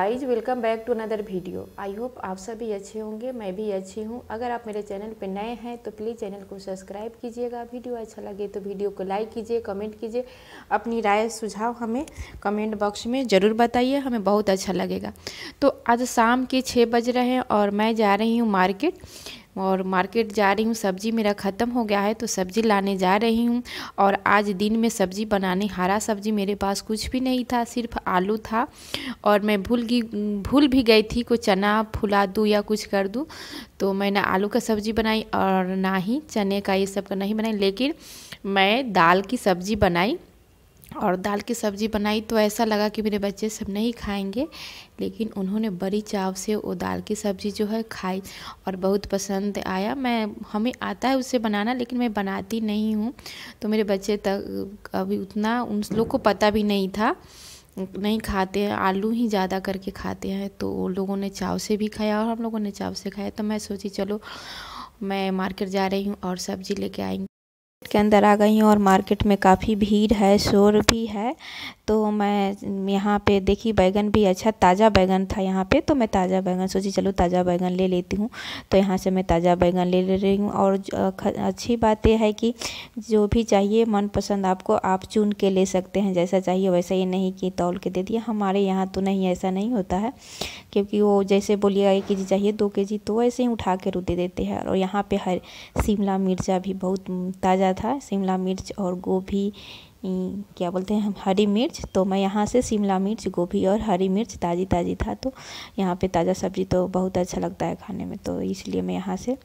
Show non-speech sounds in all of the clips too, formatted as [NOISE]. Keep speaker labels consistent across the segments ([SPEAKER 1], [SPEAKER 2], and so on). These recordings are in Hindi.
[SPEAKER 1] guys welcome back to another video I hope आप सभी अच्छे होंगे मैं भी अच्छी हूँ अगर आप मेरे चैनल पर नए हैं तो प्लीज़ चैनल को सब्सक्राइब कीजिएगा वीडियो अच्छा लगे तो वीडियो को लाइक कीजिए कमेंट कीजिए अपनी राय सुझाव हमें कमेंट बॉक्स में ज़रूर बताइए हमें बहुत अच्छा लगेगा तो आज शाम के छः बज रहे हैं और मैं जा रही हूँ मार्केट और मार्केट जा रही हूँ सब्ज़ी मेरा ख़त्म हो गया है तो सब्ज़ी लाने जा रही हूँ और आज दिन में सब्ज़ी बनाने हरा सब्ज़ी मेरे पास कुछ भी नहीं था सिर्फ आलू था और मैं भूल गई भूल भी गई थी को चना फुला दूँ या कुछ कर दूँ तो मैं ना आलू का सब्ज़ी बनाई और ना ही चने का ये सब का तो नहीं बनाई लेकिन मैं दाल की सब्ज़ी बनाई और दाल की सब्ज़ी बनाई तो ऐसा लगा कि मेरे बच्चे सब नहीं खाएंगे लेकिन उन्होंने बड़ी चाव से वो दाल की सब्ज़ी जो है खाई और बहुत पसंद आया मैं हमें आता है उसे बनाना लेकिन मैं बनाती नहीं हूँ तो मेरे बच्चे तक अभी उतना उन लोग को पता भी नहीं था नहीं खाते हैं आलू ही ज़्यादा करके खाते हैं तो वो लोगों ने चाव से भी खाया और हम लोगों ने चाव से खाया तो मैं सोची चलो मैं मार्केट जा रही हूँ और सब्ज़ी लेके आएंगी के अंदर आ गई हूँ और मार्केट में काफ़ी भीड़ है शोर भी है तो मैं यहाँ पे देखी बैगन भी अच्छा ताज़ा बैगन था यहाँ पे तो मैं ताज़ा बैगन सोची चलो ताज़ा बैगन ले लेती हूँ तो यहाँ से मैं ताज़ा बैगन ले ले रही हूँ और अच्छी बात यह है कि जो भी चाहिए मनपसंद आपको आप चुन के ले सकते हैं जैसा चाहिए वैसा ये नहीं कि तौल के दे दिया हमारे यहाँ तो नहीं ऐसा नहीं होता है क्योंकि वो जैसे बोलिएगा एक के जी चाहिए दो के जी तो ऐसे ही उठा के रू दे देते हैं और यहाँ पर हर शिमला मिर्चा भी बहुत ताज़ा था शिमला मिर्च और गोभी क्या बोलते हैं हम हरी मिर्च तो मैं यहाँ से शिमला मिर्च गोभी और हरी मिर्च ताज़ी ताज़ी था तो यहाँ पे ताज़ा सब्ज़ी तो बहुत अच्छा लगता है खाने में तो इसलिए मैं यहाँ से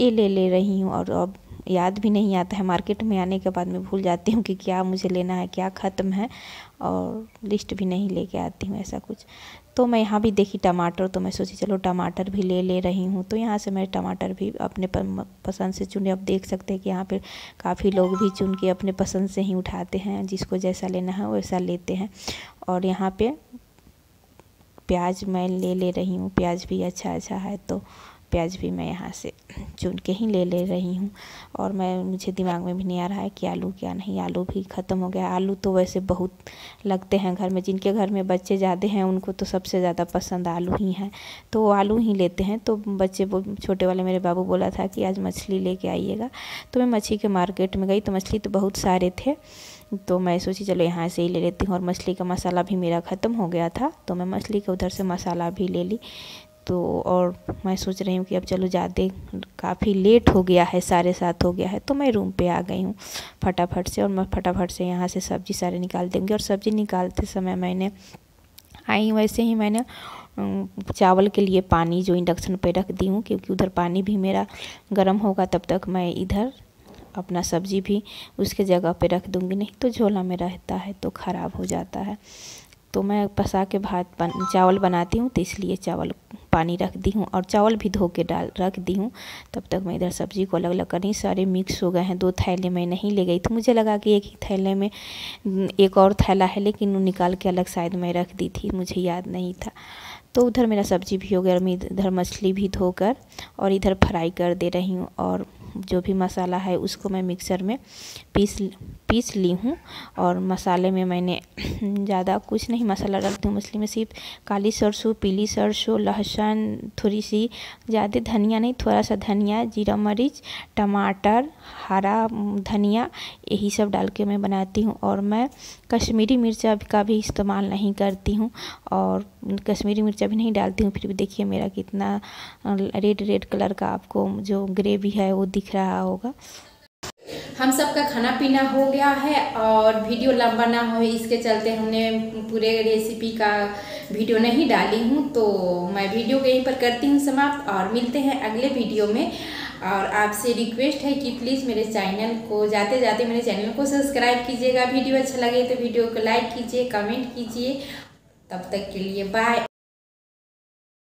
[SPEAKER 1] ये ले ले रही हूँ और अब याद भी नहीं आता है मार्केट में आने के बाद मैं भूल जाती हूँ कि क्या मुझे लेना है क्या ख़त्म है और लिस्ट भी नहीं लेके आती हूँ ऐसा कुछ तो मैं यहाँ भी देखी टमाटर तो मैं सोची चलो टमाटर भी ले ले रही हूँ तो यहाँ से मैं टमाटर भी अपने पसंद से चुने अब देख सकते हैं कि यहाँ पर काफ़ी लोग भी चुन के अपने पसंद से ही उठाते हैं जिसको जैसा लेना है वैसा लेते हैं और यहाँ पर प्याज मैं ले ले रही हूँ प्याज भी अच्छा अच्छा है तो प्याज भी मैं यहाँ से चुन के ही ले ले रही हूँ और मैं मुझे दिमाग में भी नहीं आ रहा है कि आलू क्या नहीं आलू भी ख़त्म हो गया आलू तो वैसे बहुत लगते हैं घर में जिनके घर में बच्चे ज़्यादा हैं उनको तो सबसे ज़्यादा पसंद आलू ही हैं तो आलू ही लेते हैं तो बच्चे छोटे वाले मेरे बाबू बोला था कि आज मछली लेके आइएगा तो मैं मछली के मार्केट में गई तो मछली तो बहुत सारे थे तो मैं सोची चलो यहाँ से ही ले लेती हूँ और मछली का मसाला भी मेरा ख़त्म हो गया था तो मैं मछली के उधर से मसाला भी ले ली तो और मैं सोच रही हूँ कि अब चलो ज़्यादा काफ़ी लेट हो गया है सारे साथ हो गया है तो मैं रूम पे आ गई हूँ फटाफट से और मैं फटाफट से यहाँ से सब्ज़ी सारे निकाल देंगी और सब्ज़ी निकालते समय मैंने आई वैसे ही मैंने चावल के लिए पानी जो इंडक्शन पे रख दी हूँ क्योंकि उधर पानी भी मेरा गर्म होगा तब तक मैं इधर अपना सब्जी भी उसके जगह पे रख दूँगी नहीं तो झोला में रहता है तो ख़राब हो जाता है तो मैं पसा के भात बन चावल बनाती हूँ तो इसलिए चावल पानी रख दी हूँ और चावल भी धो के डाल रख दी हूँ तब तक मैं इधर सब्जी को अलग अलग रही सारे मिक्स हो गए हैं दो थैले में नहीं ले गई थी मुझे लगा कि एक ही थैले में एक और थैला है लेकिन निकाल के अलग शायद मैं रख दी थी मुझे याद नहीं था तो उधर मेरा सब्जी भी हो गया मैं इधर मछली भी धोकर और इधर फ्राई कर दे रही हूँ और जो भी मसाला है उसको मैं मिक्सर में पीस पीस ली हूँ और मसाले में मैंने [CLEARS THROAT] ज़्यादा कुछ नहीं मसाला डालती हूँ मछली में सिर्फ काली सरसों पीली सरसों लहसुन थोड़ी सी ज़्यादा धनिया नहीं थोड़ा सा धनिया जीरा मरीच टमाटर हरा धनिया यही सब डाल के मैं बनाती हूँ और मैं कश्मीरी मिर्चा का भी इस्तेमाल नहीं करती हूँ और कश्मीरी मिर्चा भी नहीं डालती हूँ फिर भी देखिए मेरा कितना रेड रेड कलर का आपको जो ग्रेवी है वो दिख रहा होगा हम सबका खाना पीना हो गया है और वीडियो लंबा ना हो इसके चलते हमने पूरे रेसिपी का वीडियो नहीं डाली हूँ तो मैं वीडियो यहीं पर करती हूँ समाप्त और मिलते हैं अगले वीडियो में और आपसे रिक्वेस्ट है कि प्लीज़ मेरे चैनल को जाते जाते मेरे चैनल को सब्सक्राइब कीजिएगा वीडियो अच्छा लगे तो वीडियो को लाइक कीजिए कमेंट कीजिए तब तक के लिए बाय